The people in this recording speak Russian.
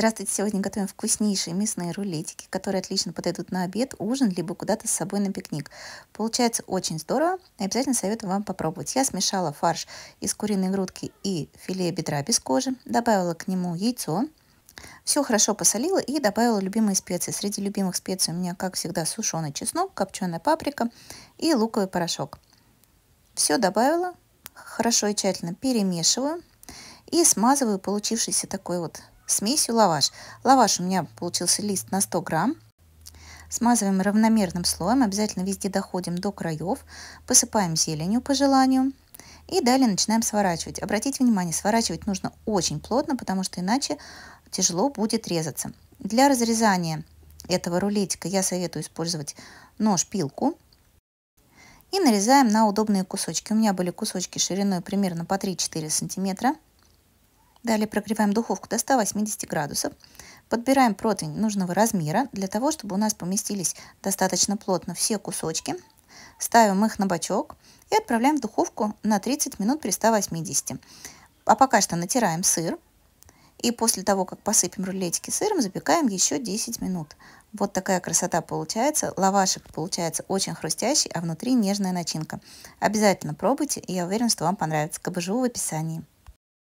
Здравствуйте! Сегодня готовим вкуснейшие мясные рулетики, которые отлично подойдут на обед, ужин, либо куда-то с собой на пикник. Получается очень здорово, и обязательно советую вам попробовать. Я смешала фарш из куриной грудки и филе бедра без кожи, добавила к нему яйцо, все хорошо посолила и добавила любимые специи. Среди любимых специй у меня, как всегда, сушеный чеснок, копченая паприка и луковый порошок. Все добавила, хорошо и тщательно перемешиваю и смазываю получившийся такой вот смесью лаваш. Лаваш у меня получился лист на 100 грамм. Смазываем равномерным слоем, обязательно везде доходим до краев, посыпаем зеленью по желанию и далее начинаем сворачивать. Обратите внимание, сворачивать нужно очень плотно, потому что иначе тяжело будет резаться. Для разрезания этого рулетика я советую использовать нож-пилку и нарезаем на удобные кусочки. У меня были кусочки шириной примерно по 3-4 сантиметра. Далее прогреваем духовку до 180 градусов. Подбираем противень нужного размера, для того, чтобы у нас поместились достаточно плотно все кусочки. Ставим их на бачок и отправляем в духовку на 30 минут при 180. А пока что натираем сыр. И после того, как посыпем рулетики сыром, запекаем еще 10 минут. Вот такая красота получается. Лавашик получается очень хрустящий, а внутри нежная начинка. Обязательно пробуйте, и я уверена, что вам понравится. КБЖУ в описании.